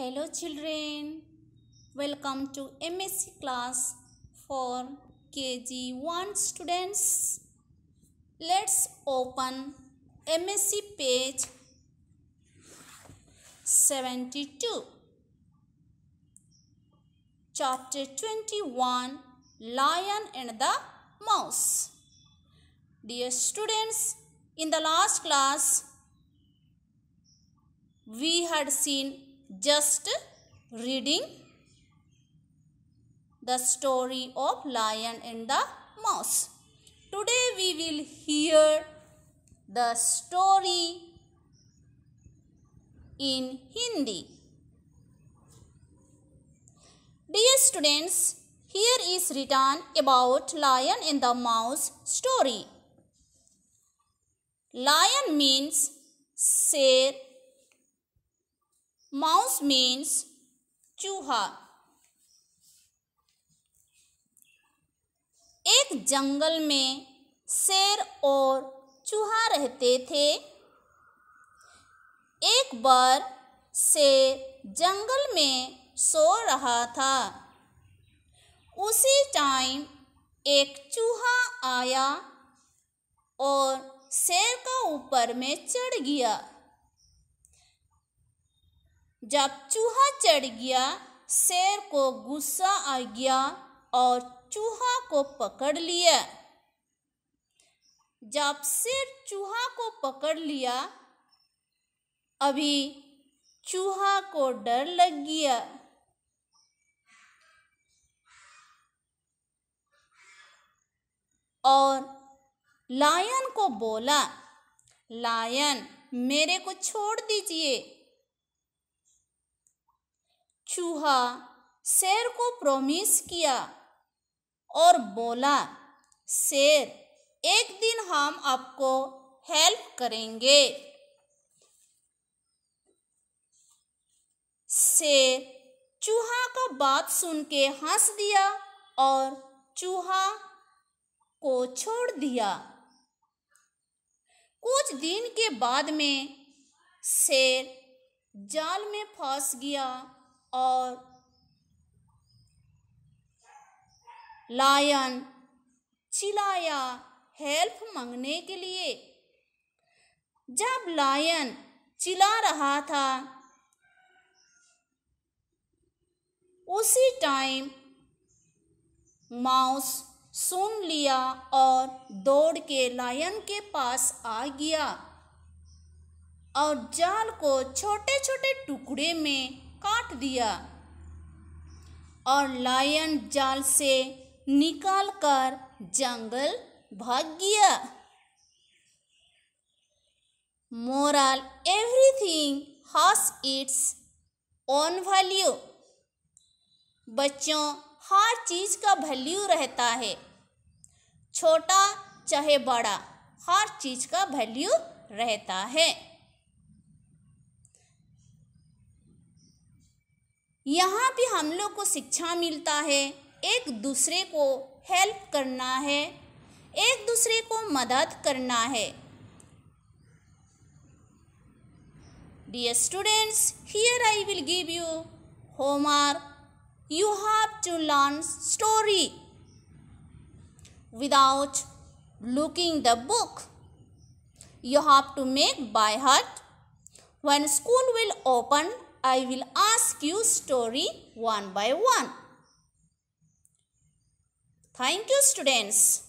Hello children, welcome to MSc class for KG1 students. Let's open MSc page 72. Chapter 21 Lion and the Mouse. Dear students, in the last class, we had seen just reading the story of lion and the mouse. Today we will hear the story in Hindi. Dear students, here is written about lion and the mouse story. Lion means share mouse means चूहा एक जंगल में शेर और चूहा रहते थे एक बार शेर जंगल में सो रहा था उसी टाइम एक चूहा आया और शेर का ऊपर में चढ़ गया जब चूहा चढ़ गया शेर को गुस्सा आ गया और चूहा को पकड़ लिया जब शेर चूहा को पकड़ लिया अभी चूहा को डर लग गया और लायन को बोला लायन मेरे को छोड़ दीजिए चूहा शेर को प्रोमिस किया और बोला शेर एक दिन हम आपको हेल्प करेंगे शेर चूहा का बात सुन के हंस दिया और चूहा को छोड़ दिया कुछ दिन के बाद में शेर जाल में फंस गया और लायन चिल्लाया हेल्प मांगने के लिए जब लायन चिल्ला रहा था उसी टाइम माउस सुन लिया और दौड़ के लायन के पास आ गया और जाल को छोटे छोटे टुकड़े में काट दिया और लायन जाल से निकालकर जंगल भाग गया moral everything has its own value बच्चों हर चीज़ का वैल्यू रहता है छोटा चाहे बड़ा हर चीज़ का वैल्यू रहता है यहाँ भी हम लोग को शिक्षा मिलता है एक दूसरे को हेल्प करना है एक दूसरे को मदद करना है dear students here I will give you homework you have to learn story without looking the book you have to make by heart one school will open I will uh ask you story one by one. Thank you students.